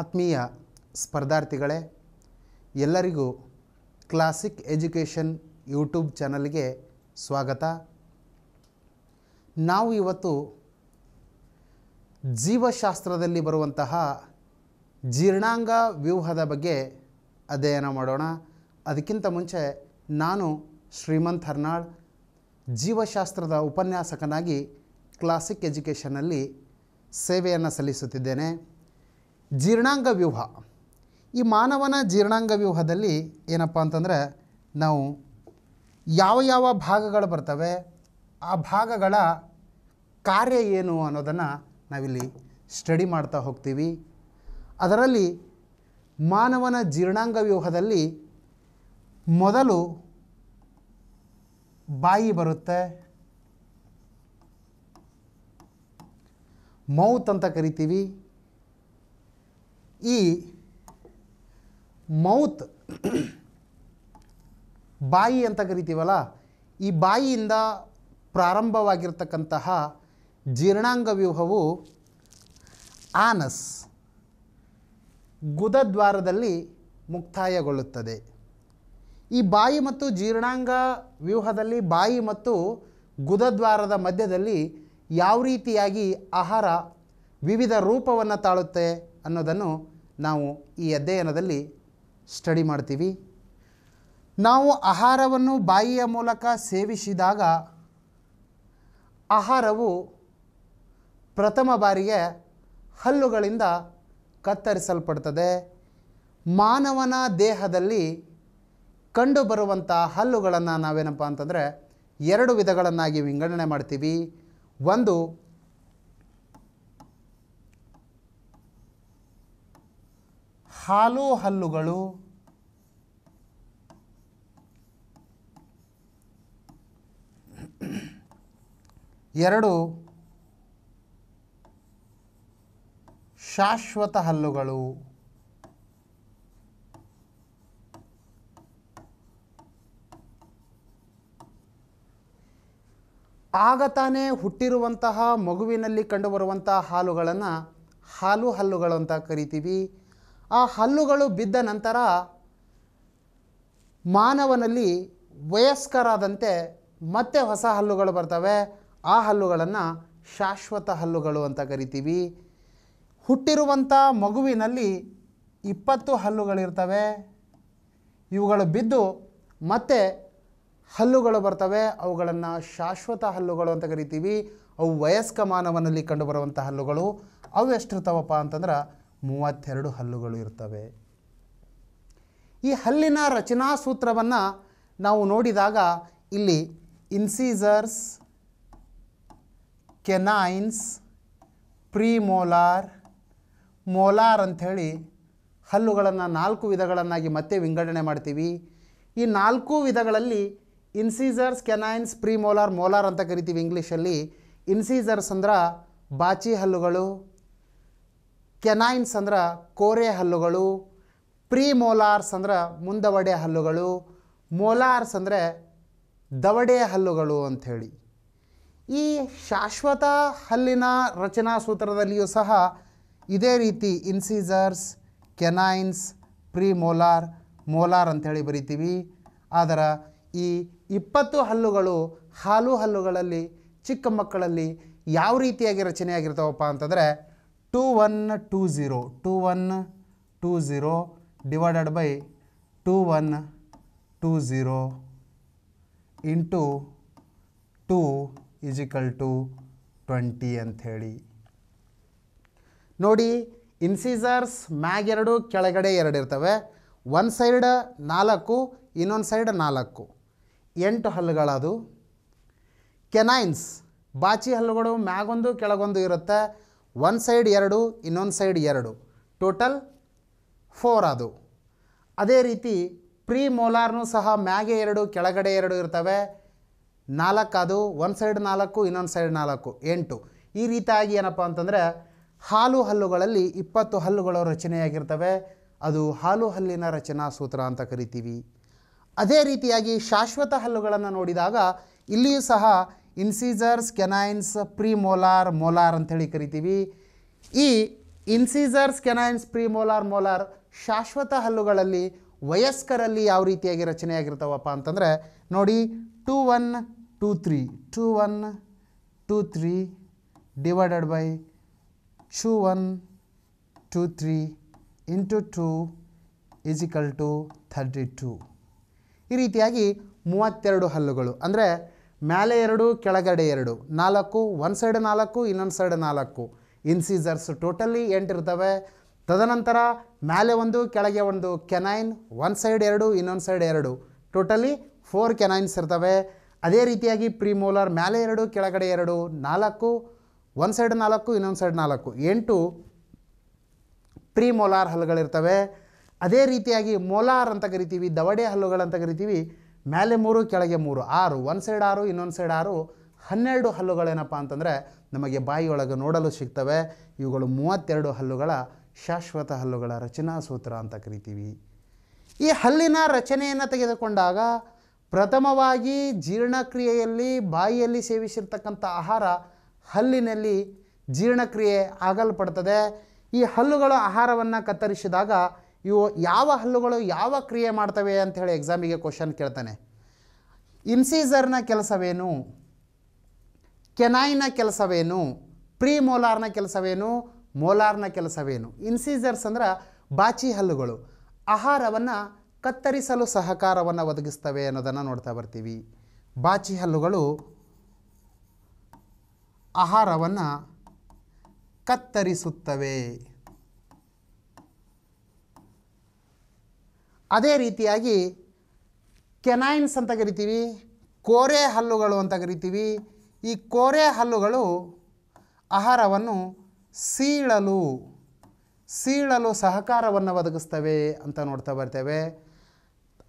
ಆತ್ಮೀಯ ಸ್ಪರ್ಧಾರ್ಥಿಗಳೇ ಎಲ್ಲರಿಗೂ classic education YouTube ಚಾನಲ್ಗೆ ಸ್ವಾಗತ ನಾವು ಇವತ್ತು ಜೀವಶಾಸ್ತ್ರದಲ್ಲಿ ಬರುವಂತಹ ಜೀರ್ಣಾಂಗ ವ್ಯೂಹದ ಬಗ್ಗೆ ಅಧ್ಯಯನ ಮಾಡೋಣ ಅದಕ್ಕಿಂತ ಮುಂಚೆ ನಾನು ಶ್ರೀಮಂತ್ ಹರ್ನಾಳ್ ಜೀವಶಾಸ್ತ್ರದ ಉಪನ್ಯಾಸಕನಾಗಿ ಕ್ಲಾಸಿಕ್ ಎಜುಕೇಷನಲ್ಲಿ ಸೇವೆಯನ್ನು ಸಲ್ಲಿಸುತ್ತಿದ್ದೇನೆ ಜೀರ್ಣಾಂಗ ವ್ಯೂಹ ಈ ಮಾನವನ ಜೀರ್ಣಾಂಗ ವ್ಯೂಹದಲ್ಲಿ ಏನಪ್ಪ ಅಂತಂದರೆ ನಾವು ಯಾವ ಯಾವ ಭಾಗಗಳು ಬರ್ತವೆ ಆ ಭಾಗಗಳ ಕಾರ್ಯ ಏನು ಅನ್ನೋದನ್ನು ನಾವಿಲ್ಲಿ ಸ್ಟಡಿ ಮಾಡ್ತಾ ಹೋಗ್ತೀವಿ ಅದರಲ್ಲಿ ಮಾನವನ ಜೀರ್ಣಾಂಗ ವ್ಯೂಹದಲ್ಲಿ ಮೊದಲು ಬಾಯಿ ಬರುತ್ತೆ ಮೌತ್ ಅಂತ ಕರಿತೀವಿ ಈ ಮೌತ್ ಬಾಯಿ ಅಂತ ಕರಿತೀವಲ್ಲ ಈ ಬಾಯಿಯಿಂದ ಪ್ರಾರಂಭವಾಗಿರ್ತಕ್ಕಂತಹ ಜೀರ್ಣಾಂಗ ವ್ಯೂಹವು ಆನಸ್ ಗುದದ್ವಾರದಲ್ಲಿ ಮುಕ್ತಾಯಗೊಳ್ಳುತ್ತದೆ ಈ ಬಾಯಿ ಮತ್ತು ಜೀರ್ಣಾಂಗ ವ್ಯೂಹದಲ್ಲಿ ಬಾಯಿ ಮತ್ತು ಗುದದ್ವಾರದ ಮಧ್ಯದಲ್ಲಿ ಯಾವ ರೀತಿಯಾಗಿ ಆಹಾರ ವಿವಿಧ ರೂಪವನ್ನು ತಾಳುತ್ತೆ ಅನ್ನೋದನ್ನು ನಾವು ಈ ಅಧ್ಯಯನದಲ್ಲಿ ಸ್ಟಡಿ ಮಾಡ್ತೀವಿ ನಾವು ಆಹಾರವನ್ನು ಬಾಯಿಯ ಮೂಲಕ ಸೇವಿಸಿದಾಗ ಆಹಾರವು ಪ್ರಥಮ ಬಾರಿಗೆ ಹಲ್ಲುಗಳಿಂದ ಕತ್ತರಿಸಲ್ಪಡ್ತದೆ ಮಾನವನ ದೇಹದಲ್ಲಿ ಕಂಡುಬರುವಂಥ ಹಲ್ಲುಗಳನ್ನು ನಾವೇನಪ್ಪ ಅಂತಂದರೆ ಎರಡು ವಿಧಗಳನ್ನಾಗಿ ವಿಂಗಡಣೆ ಮಾಡ್ತೀವಿ ಒಂದು ಹಾಲು ಹಲ್ಲುಗಳು ಎರಡು ಶಾಶ್ವತ ಹಲ್ಲುಗಳು ಆಗ ತಾನೇ ಹುಟ್ಟಿರುವಂತಹ ಮಗುವಿನಲ್ಲಿ ಕಂಡುಬರುವಂತಹ ಹಾಲುಗಳನ್ನು ಹಾಲು ಹಲ್ಲುಗಳು ಅಂತ ಕರಿತೀವಿ ಆ ಹಲ್ಲುಗಳು ಬಿದ್ದ ನಂತರ ಮಾನವನಲ್ಲಿ ವಯಸ್ಕರಾದಂತೆ ಮತ್ತೆ ಹೊಸ ಹಲ್ಲುಗಳು ಬರ್ತವೆ ಆ ಹಲ್ಲುಗಳನ್ನು ಶಾಶ್ವತ ಹಲ್ಲುಗಳು ಅಂತ ಕರಿತೀವಿ ಹುಟ್ಟಿರುವಂಥ ಮಗುವಿನಲ್ಲಿ ಇಪ್ಪತ್ತು ಹಲ್ಲುಗಳಿರ್ತವೆ ಇವುಗಳು ಬಿದ್ದು ಮತ್ತೆ ಹಲ್ಲುಗಳು ಬರ್ತವೆ ಅವುಗಳನ್ನು ಶಾಶ್ವತ ಹಲ್ಲುಗಳು ಅಂತ ಕರಿತೀವಿ ಅವು ವಯಸ್ಕ ಮಾನವನಲ್ಲಿ ಕಂಡುಬರುವಂಥ ಹಲ್ಲುಗಳು ಅವು ಎಷ್ಟಿರ್ತಾವಪ್ಪ ಅಂತಂದ್ರೆ ಮೂವತ್ತೆರಡು ಹಲ್ಲುಗಳು ಇರ್ತವೆ ಈ ಹಲ್ಲಿನ ರಚನಾ ಸೂತ್ರವನ್ನು ನಾವು ನೋಡಿದಾಗ ಇಲ್ಲಿ ಇನ್ಸೀಸರ್ಸ್ ಕೆನೈನ್ಸ್ ಪ್ರೀಮೋಲಾರ್ ಮೋಲಾರ್ ಅಂಥೇಳಿ ಹಲ್ಲುಗಳನ್ನು ನಾಲ್ಕು ವಿಧಗಳನ್ನಾಗಿ ಮತ್ತೆ ವಿಂಗಡಣೆ ಮಾಡ್ತೀವಿ ಈ ನಾಲ್ಕು ವಿಧಗಳಲ್ಲಿ ಇನ್ಸೀಸರ್ಸ್ ಕೆನೈನ್ಸ್ ಪ್ರಿಮೋಲಾರ್ ಮೋಲಾರ್ ಅಂತ ಕರಿತೀವಿ ಇಂಗ್ಲೀಷಲ್ಲಿ ಇನ್ಸೀಸರ್ಸ್ ಅಂದ್ರೆ ಬಾಚಿ ಹಲ್ಲುಗಳು ಕೆನೈನ್ಸ್ ಅಂದ್ರೆ ಕೋರೆ ಹಲ್ಲುಗಳು ಪ್ರೀ ಮೋಲಾರ್ಸ್ ಅಂದ್ರೆ ಮುಂದವಡೆ ಹಲ್ಲುಗಳು ಮೋಲಾರ್ಸ್ ಅಂದರೆ ದವಡೆ ಹಲ್ಲುಗಳು ಅಂಥೇಳಿ ಈ ಶಾಶ್ವತ ಹಲ್ಲಿನ ರಚನಾ ಸೂತ್ರದಲ್ಲಿಯೂ ಸಹ ಇದೇ ರೀತಿ incisors canines premolar molar ಅಂಥೇಳಿ ಬರಿತೀವಿ ಆದರೆ ಈ ಇಪ್ಪತ್ತು ಹಲ್ಲುಗಳು ಹಾಲು ಹಲ್ಲುಗಳಲ್ಲಿ ಚಿಕ್ಕ ಮಕ್ಕಳಲ್ಲಿ ಯಾವ ರೀತಿಯಾಗಿ ರಚನೆಯಾಗಿರ್ತಾವಪ್ಪ ಅಂತಂದರೆ two one two zero two one two zero divided by two one two zero into two is equal to twenty ಅಂಥೇಳಿ ನೋಡಿ ಇನ್ಸೀಸರ್ಸ್ ಎರಡು ಕೆಳಗಡೆ ಎರಡು ಇರ್ತವೆ ಒಂದು ಸೈಡ್ ನಾಲ್ಕು ಇನ್ನೊಂದು ಸೈಡ್ ನಾಲ್ಕು ಎಂಟು ಹಲ್ಲುಗಳದು ಕೆನೈನ್ಸ್ ಬಾಚಿ ಹಲ್ಲುಗಳು ಮ್ಯಾಗೊಂದು ಕೆಳಗೊಂದು ಇರುತ್ತೆ ಒನ್ ಸೈಡ್ ಎರಡು ಇನ್ನೊಂದು ಸೈಡ್ ಎರಡು ಟೋಟಲ್ ಫೋರ್ ಅದು ಅದೇ ರೀತಿ ಪ್ರೀ ಮೋಲಾರ್ನು ಸಹ ಮ್ಯಾಗೆ ಎರಡು ಕೆಳಗಡೆ ಎರಡು ಇರ್ತವೆ ನಾಲ್ಕು ಅದು ಒಂದು ಸೈಡ್ ನಾಲ್ಕು ಇನ್ನೊಂದು ಸೈಡ್ ನಾಲ್ಕು ಎಂಟು ಈ ರೀತಿಯಾಗಿ ಏನಪ್ಪ ಅಂತಂದರೆ ಹಾಲು ಹಲ್ಲುಗಳಲ್ಲಿ ಇಪ್ಪತ್ತು ಹಲ್ಲುಗಳು ರಚನೆಯಾಗಿರ್ತವೆ ಅದು ಹಾಲು ಹಲ್ಲಿನ ರಚನಾ ಸೂತ್ರ ಅಂತ ಕರಿತೀವಿ ಅದೇ ರೀತಿಯಾಗಿ ಶಾಶ್ವತ ಹಲ್ಲುಗಳನ್ನು ನೋಡಿದಾಗ ಇಲ್ಲಿಯೂ ಸಹ ಇನ್ಸೀಜರ್ಸ್ ಕೆನೈನ್ಸ್ ಪ್ರಿಮೋಲಾರ್ ಮೋಲಾರ್ ಅಂಥೇಳಿ ಕರಿತೀವಿ ಈ ಇನ್ಸೀಸರ್ಸ್ ಕೆನೈನ್ಸ್ ಪ್ರಿಮೋಲಾರ್ ಮೋಲಾರ್ ಶಾಶ್ವತ ಹಲ್ಲುಗಳಲ್ಲಿ ವಯಸ್ಕರಲ್ಲಿ ಯಾವ ರೀತಿಯಾಗಿ ರಚನೆಯಾಗಿರ್ತಾವಪ್ಪ ಅಂತಂದರೆ ನೋಡಿ two one two three two one two three divided by two one two three into two is equal to thirty two ಈ ರೀತಿಯಾಗಿ ಮೂವತ್ತೆರಡು ಹಲ್ಲುಗಳು ಅಂದರೆ ಮೇಲೆ ಎರಡು ಕೆಳಗಡೆ ಎರಡು ನಾಲ್ಕು ಒಂದು ಸೈಡ್ ನಾಲ್ಕು ಇನ್ನೊಂದು ಸೈಡ್ ನಾಲ್ಕು ಇನ್ಸೀಸರ್ಸ್ ಟೋಟಲಿ ಎಂಟು ಇರ್ತವೆ ತದನಂತರ ಮೇಲೆ ಒಂದು ಕೆಳಗೆ ಒಂದು ಕೆನೈನ್ ಒಂದು ಸೈಡ್ ಎರಡು ಇನ್ನೊಂದು ಸೈಡ್ ಎರಡು ಟೋಟಲಿ ಫೋರ್ ಕೆನೈನ್ಸ್ ಇರ್ತವೆ ಅದೇ ರೀತಿಯಾಗಿ ಪ್ರಿಮೋಲಾರ್ ಮೇಲೆ ಎರಡು ಕೆಳಗಡೆ ಎರಡು ನಾಲ್ಕು ಒಂದು ಸೈಡ್ ನಾಲ್ಕು ಇನ್ನೊಂದು ಸೈಡ್ ನಾಲ್ಕು ಎಂಟು ಪ್ರಿಮೋಲಾರ್ ಹಲ್ಲುಗಳಿರ್ತವೆ ಅದೇ ರೀತಿಯಾಗಿ ಮೋಲಾರ್ ಅಂತ ಕರಿತೀವಿ ದವಡೆ ಹಲ್ಲುಗಳಂತ ಕರಿತೀವಿ ಮೇಲೆ ಮೂರು ಕೆಳಗೆ ಮೂರು ಆರು ಒಂದು ಸೈಡ್ ಆರು ಇನ್ನೊಂದು ಸೈಡ್ ಆರು ಹನ್ನೆರಡು ಹಲ್ಲುಗಳೇನಪ್ಪ ಅಂತಂದರೆ ನಮಗೆ ಬಾಯಿಯೊಳಗೆ ನೋಡಲು ಸಿಗ್ತವೆ ಇವುಗಳು ಮೂವತ್ತೆರಡು ಹಲ್ಲುಗಳ ಶಾಶ್ವತ ಹಲ್ಲುಗಳ ರಚನಾ ಸೂತ್ರ ಅಂತ ಕರಿತೀವಿ ಈ ಹಲ್ಲಿನ ರಚನೆಯನ್ನು ತೆಗೆದುಕೊಂಡಾಗ ಪ್ರಥಮವಾಗಿ ಜೀರ್ಣಕ್ರಿಯೆಯಲ್ಲಿ ಬಾಯಿಯಲ್ಲಿ ಸೇವಿಸಿರ್ತಕ್ಕಂಥ ಆಹಾರ ಹಲ್ಲಿನಲ್ಲಿ ಜೀರ್ಣಕ್ರಿಯೆ ಆಗಲ್ಪಡ್ತದೆ ಈ ಹಲ್ಲುಗಳು ಆಹಾರವನ್ನು ಕತ್ತರಿಸಿದಾಗ ಇವು ಯಾವ ಹಲ್ಲುಗಳು ಯಾವ ಕ್ರಿಯೆ ಮಾಡ್ತವೆ ಹೇಳಿ ಎಕ್ಸಾಮಿಗೆ ಕ್ವಶನ್ ಕೇಳ್ತಾನೆ ಇನ್ಸೀಸರ್ನ ಕೆಲಸವೇನು ಕೆನಾಯ್ನ ಕೆಲಸವೇನು ಪ್ರೀ ಮೋಲಾರ್ನ ಕೆಲಸವೇನು ಮೋಲಾರ್ನ ಕೆಲಸವೇನು ಇನ್ಸೀಸರ್ಸ್ ಅಂದ್ರೆ ಬಾಚಿ ಹಲ್ಲುಗಳು ಆಹಾರವನ್ನು ಕತ್ತರಿಸಲು ಸಹಕಾರವನ್ನು ಒದಗಿಸ್ತವೆ ಅನ್ನೋದನ್ನು ನೋಡ್ತಾ ಬರ್ತೀವಿ ಬಾಚಿ ಹಲ್ಲುಗಳು ಆಹಾರವನ್ನು ಕತ್ತರಿಸುತ್ತವೆ ಅದೇ ರೀತಿಯಾಗಿ ಕೆನೈನ್ಸ್ ಅಂತ ಕರಿತೀವಿ ಕೋರೆ ಹಲ್ಲುಗಳು ಅಂತ ಕರಿತೀವಿ ಈ ಕೋರೆ ಹಲ್ಲುಗಳು ಆಹಾರವನ್ನು ಸೀಳಲು ಸೀಳಲು ಸಹಕಾರವನ್ನು ಒದಗಿಸ್ತವೆ ಅಂತ ನೋಡ್ತಾ ಬರ್ತೇವೆ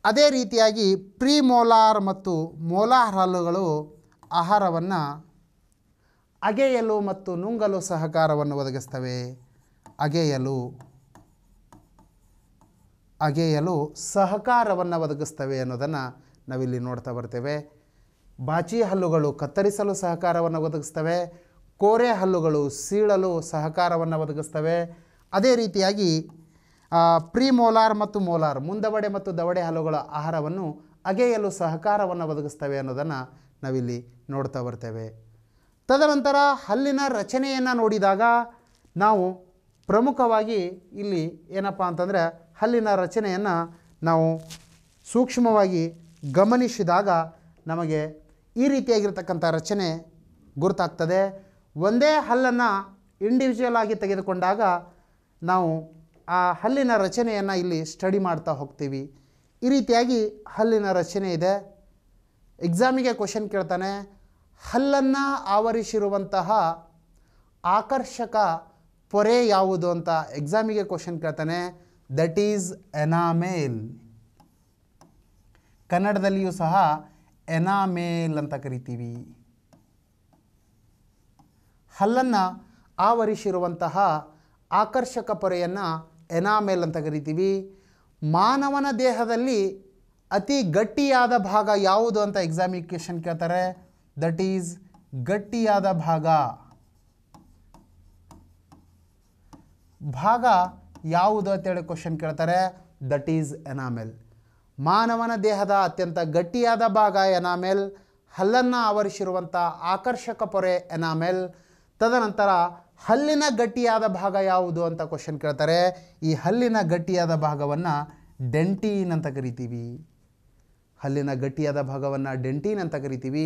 ಅದೇ ರೀತಿಯಾಗಿ ಪ್ರೀಮೋಲಾರ್ ಮತ್ತು ಮೋಲಾರ್ ಹಲ್ಲುಗಳು ಆಹಾರವನ್ನು ಅಗೆಯಲು ಮತ್ತು ನುಂಗಲು ಸಹಕಾರವನ್ನು ಒದಗಿಸ್ತವೆ ಅಗೆಯಲು ಅಗೆಯಲು ಸಹಕಾರವನ್ನು ಒದಗಿಸ್ತವೆ ಅನ್ನೋದನ್ನು ನಾವಿಲ್ಲಿ ನೋಡ್ತಾ ಬರ್ತೇವೆ ಬಾಚಿ ಹಲ್ಲುಗಳು ಕತ್ತರಿಸಲು ಸಹಕಾರವನ್ನು ಒದಗಿಸ್ತವೆ ಕೋರೆ ಹಲ್ಲುಗಳು ಸೀಳಲು ಸಹಕಾರವನ್ನು ಒದಗಿಸ್ತವೆ ಅದೇ ರೀತಿಯಾಗಿ ಪ್ರಿಮೋಲಾರ್ ಮತ್ತು ಮೋಲಾರ್ ಮುಂದವಡೆ ಮತ್ತು ದವಡೆ ಹಲ್ಲುಗಳ ಆಹಾರವನ್ನು ಅಗೆಯಲು ಸಹಕಾರವನ್ನು ಒದಗಿಸ್ತವೆ ಅನ್ನೋದನ್ನು ನಾವಿಲ್ಲಿ ನೋಡ್ತಾ ಬರ್ತೇವೆ ತದನಂತರ ಹಲ್ಲಿನ ರಚನೆಯನ್ನು ನೋಡಿದಾಗ ನಾವು ಪ್ರಮುಖವಾಗಿ ಇಲ್ಲಿ ಏನಪ್ಪ ಅಂತಂದರೆ ಹಲ್ಲಿನ ರಚನೆಯನ್ನು ನಾವು ಸೂಕ್ಷ್ಮವಾಗಿ ಗಮನಿಸಿದಾಗ ನಮಗೆ ಈ ರೀತಿಯಾಗಿರ್ತಕ್ಕಂಥ ರಚನೆ ಗುರುತಾಗ್ತದೆ ಒಂದೇ ಹಲ್ಲನ್ನು ಇಂಡಿವಿಜುವಲ್ ಆಗಿ ತೆಗೆದುಕೊಂಡಾಗ ನಾವು ಆ ಹಲ್ಲಿನ ರಚನೆಯನ್ನು ಇಲ್ಲಿ ಸ್ಟಡಿ ಮಾಡ್ತಾ ಹೋಗ್ತೀವಿ ಈ ರೀತಿಯಾಗಿ ಹಲ್ಲಿನ ರಚನೆ ಇದೆ ಎಕ್ಸಾಮಿಗೆ ಕ್ವಶನ್ ಕೇಳ್ತಾನೆ ಹಲ್ಲನ್ನು ಆವರಿಸಿರುವಂತಹ ಆಕರ್ಷಕ ಪೊರೆ ಯಾವುದು ಅಂತ ಎಕ್ಸಾಮಿಗೆ ಕ್ವಶನ್ ಕೇಳ್ತಾನೆ ದಟ್ ಈಸ್ ಎನಾಮೇಲ್ ಕನ್ನಡದಲ್ಲಿಯೂ ಸಹ ಎನಾಮೇಲ್ ಅಂತ ಕರಿತೀವಿ ಹಲ್ಲನ್ನು ಆವರಿಸಿರುವಂತಹ ಆಕರ್ಷಕ ಪೊರೆಯನ್ನು ಎನಾಮೇಲ್ ಅಂತ ಕರಿತೀವಿ ಮಾನವನ ದೇಹದಲ್ಲಿ ಅತಿ ಗಟ್ಟಿಯಾದ ಭಾಗ ಯಾವುದು ಅಂತ ಎಕ್ಸಾಮಿಕೇಷನ್ ಕೇಳ್ತಾರೆ ದಟ್ ಈಸ್ ಗಟ್ಟಿಯಾದ ಭಾಗ ಭಾಗ ಯಾವುದು ಅಂತೇಳಿ ಕ್ವಶನ್ ಕೇಳ್ತಾರೆ ದಟ್ ಈಸ್ ಎನಾಮೆಲ್ ಮಾನವನ ದೇಹದ ಅತ್ಯಂತ ಗಟ್ಟಿಯಾದ ಭಾಗ ಎನಾಮೆಲ್ ಹಲ್ಲನ್ನು ಆವರಿಸಿರುವಂಥ ಆಕರ್ಷಕ ಪೊರೆ ಎನಾಮೆಲ್ ತದನಂತರ ಹಲ್ಲಿನ ಗಟ್ಟಿಯಾದ ಭಾಗ ಯಾವುದು ಅಂತ ಕ್ವಶನ್ ಕೇಳ್ತಾರೆ ಈ ಹಲ್ಲಿನ ಗಟ್ಟಿಯಾದ ಭಾಗವನ್ನು ಡೆಂಟೀನ್ ಅಂತ ಕರಿತೀವಿ ಹಲ್ಲಿನ ಗಟ್ಟಿಯಾದ ಭಾಗವನ್ನು ಡೆಂಟೀನ್ ಅಂತ ಕರಿತೀವಿ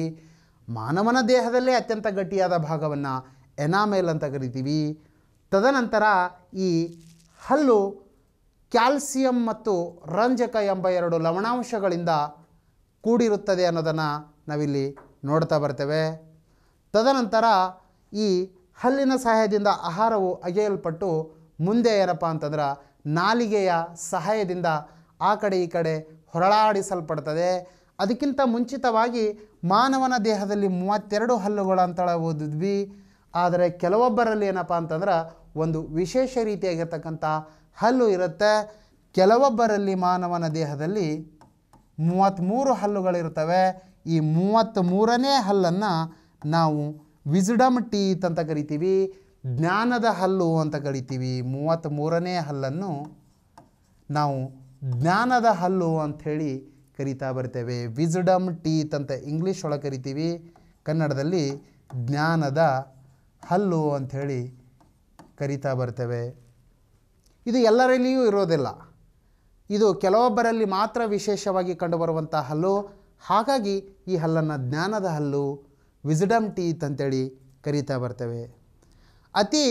ಮಾನವನ ದೇಹದಲ್ಲೇ ಅತ್ಯಂತ ಗಟ್ಟಿಯಾದ ಭಾಗವನ್ನು ಎನಾಮೆಲ್ ಅಂತ ಕರಿತೀವಿ ತದನಂತರ ಈ ಹಲ್ಲು ಕ್ಯಾಲ್ಸಿಯಂ ಮತ್ತು ರಂಜಕ ಎಂಬ ಎರಡು ಲವಣಾಂಶಗಳಿಂದ ಕೂಡಿರುತ್ತದೆ ಅನ್ನೋದನ್ನು ನಾವಿಲ್ಲಿ ನೋಡ್ತಾ ಬರ್ತೇವೆ ತದನಂತರ ಈ ಹಲ್ಲಿನ ಸಹಾಯದಿಂದ ಆಹಾರವು ಅಗೆಯಲ್ಪಟ್ಟು ಮುಂದೆ ಏನಪ್ಪ ಅಂತಂದ್ರೆ ನಾಲಿಗೆಯ ಸಹಾಯದಿಂದ ಆ ಕಡೆ ಈ ಕಡೆ ಹೊರಳಾಡಿಸಲ್ಪಡ್ತದೆ ಅದಕ್ಕಿಂತ ಮುಂಚಿತವಾಗಿ ಮಾನವನ ದೇಹದಲ್ಲಿ ಮೂವತ್ತೆರಡು ಹಲ್ಲುಗಳು ಓದಿದ್ವಿ ಆದರೆ ಕೆಲವೊಬ್ಬರಲ್ಲಿ ಏನಪ್ಪ ಅಂತಂದ್ರೆ ಒಂದು ವಿಶೇಷ ರೀತಿಯಾಗಿರ್ತಕ್ಕಂಥ ಹಲ್ಲು ಇರುತ್ತೆ ಕೆಲವೊಬ್ಬರಲ್ಲಿ ಮಾನವನ ದೇಹದಲ್ಲಿ ಮೂವತ್ತ್ಮೂರು ಹಲ್ಲುಗಳಿರ್ತವೆ ಈ ಮೂರನೇ ಹಲ್ಲನ್ನು ನಾವು ವಿಝ್ಡಮ್ ಟೀತ್ ಅಂತ ಕರಿತೀವಿ ಜ್ಞಾನದ ಹಲ್ಲು ಅಂತ ಕರಿತೀವಿ ಮೂರನೇ ಹಲ್ಲನ್ನು ನಾವು ಜ್ಞಾನದ ಹಲ್ಲು ಅಂಥೇಳಿ ಕರಿತಾ ಬರ್ತೇವೆ ವಿಜಿಡಮ್ ಟೀತ್ ಅಂತ ಇಂಗ್ಲೀಷ್ ಒಳಗೆ ಕರಿತೀವಿ ಕನ್ನಡದಲ್ಲಿ ಜ್ಞಾನದ ಹಲ್ಲು ಅಂಥೇಳಿ ಕರಿತಾ ಬರ್ತೇವೆ ಇದು ಎಲ್ಲರಲ್ಲಿಯೂ ಇರೋದಿಲ್ಲ ಇದು ಕೆಲವೊಬ್ಬರಲ್ಲಿ ಮಾತ್ರ ವಿಶೇಷವಾಗಿ ಕಂಡುಬರುವಂಥ ಹಲ್ಲು ಹಾಗಾಗಿ ಈ ಹಲ್ಲನ್ನು ಜ್ಞಾನದ ಹಲ್ಲು ವಿಸ್ಡಮ್ ಟೀತ್ ಅಂತೇಳಿ ಕರಿತಾ ಬರ್ತೇವೆ ಅತಿ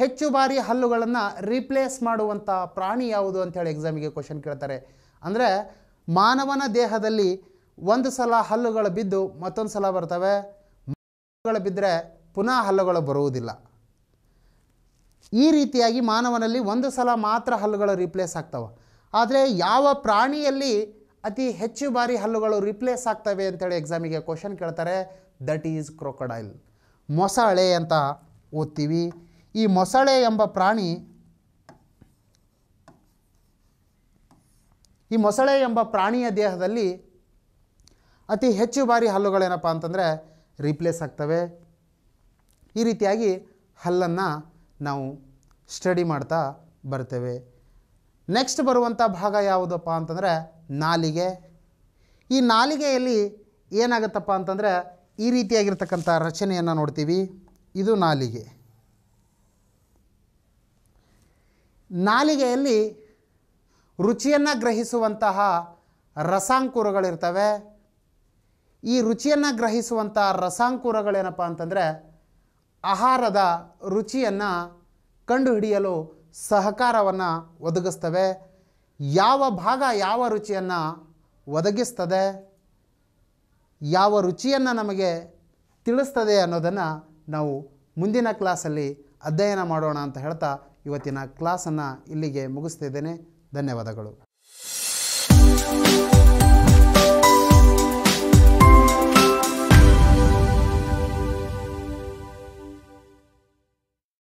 ಹೆಚ್ಚು ಬಾರಿ ಹಲ್ಲುಗಳನ್ನು ರೀಪ್ಲೇಸ್ ಮಾಡುವಂಥ ಪ್ರಾಣಿ ಯಾವುದು ಅಂತೇಳಿ ಎಕ್ಸಾಮಿಗೆ ಕ್ವಶನ್ ಕೇಳ್ತಾರೆ ಅಂದರೆ ಮಾನವನ ದೇಹದಲ್ಲಿ ಒಂದು ಸಲ ಹಲ್ಲುಗಳು ಬಿದ್ದು ಮತ್ತೊಂದು ಸಲ ಬರ್ತವೆ ಹಲ್ಲುಗಳು ಬಿದ್ದರೆ ಪುನಃ ಹಲ್ಲುಗಳು ಬರುವುದಿಲ್ಲ ಈ ರೀತಿಯಾಗಿ ಮಾನವನಲ್ಲಿ ಒಂದು ಸಲ ಮಾತ್ರ ಹಲ್ಲುಗಳು ರಿಪ್ಲೇಸ್ ಆಗ್ತವೆ ಆದರೆ ಯಾವ ಪ್ರಾಣಿಯಲ್ಲಿ ಅತಿ ಹೆಚ್ಚು ಬಾರಿ ಹಲ್ಲುಗಳು ರಿಪ್ಲೇಸ್ ಆಗ್ತವೆ ಅಂತೇಳಿ ಎಕ್ಸಾಮಿಗೆ ಕ್ವಶನ್ ಕೇಳ್ತಾರೆ ದಟ್ ಈಸ್ ಕ್ರೊಕೊಡೈಲ್ ಮೊಸಳೆ ಅಂತ ಓದ್ತೀವಿ ಈ ಮೊಸಳೆ ಎಂಬ ಪ್ರಾಣಿ ಈ ಮೊಸಳೆ ಎಂಬ ಪ್ರಾಣಿಯ ದೇಹದಲ್ಲಿ ಅತಿ ಹೆಚ್ಚು ಬಾರಿ ಹಲ್ಲುಗಳೇನಪ್ಪ ಅಂತಂದರೆ ರಿಪ್ಲೇಸ್ ಆಗ್ತವೆ ಈ ರೀತಿಯಾಗಿ ಹಲ್ಲನ್ನು ನಾವು ಸ್ಟಡಿ ಮಾಡ್ತಾ ಬರ್ತೇವೆ ನೆಕ್ಸ್ಟ್ ಬರುವಂಥ ಭಾಗ ಯಾವುದಪ್ಪ ಅಂತಂದರೆ ನಾಲಿಗೆ ಈ ನಾಲಿಗೆಯಲ್ಲಿ ಏನಾಗುತ್ತಪ್ಪ ಅಂತಂದರೆ ಈ ರೀತಿಯಾಗಿರ್ತಕ್ಕಂಥ ರಚನೆಯನ್ನು ನೋಡ್ತೀವಿ ಇದು ನಾಲಿಗೆ ನಾಲಿಗೆಯಲ್ಲಿ ರುಚಿಯನ್ನು ಗ್ರಹಿಸುವಂತಹ ರಸಾಂಕುರಗಳಿರ್ತವೆ ಈ ರುಚಿಯನ್ನು ಗ್ರಹಿಸುವಂಥ ರಸಾಂಕುರಗಳೇನಪ್ಪ ಅಂತಂದರೆ ಆಹಾರದ ರುಚಿಯನ್ನು ಕಂಡುಹಿಡಿಯಲು ಸಹಕಾರವನ್ನು ಒದಗಿಸ್ತವೆ ಯಾವ ಭಾಗ ಯಾವ ರುಚಿಯನ್ನು ಒದಗಿಸ್ತದೆ ಯಾವ ರುಚಿಯನ್ನು ನಮಗೆ ತಿಳಿಸ್ತದೆ ಅನ್ನೋದನ್ನು ನಾವು ಮುಂದಿನ ಕ್ಲಾಸಲ್ಲಿ ಅಧ್ಯಯನ ಮಾಡೋಣ ಅಂತ ಹೇಳ್ತಾ ಇವತ್ತಿನ ಕ್ಲಾಸನ್ನು ಇಲ್ಲಿಗೆ ಮುಗಿಸ್ತಿದ್ದೇನೆ ಧನ್ಯವಾದಗಳು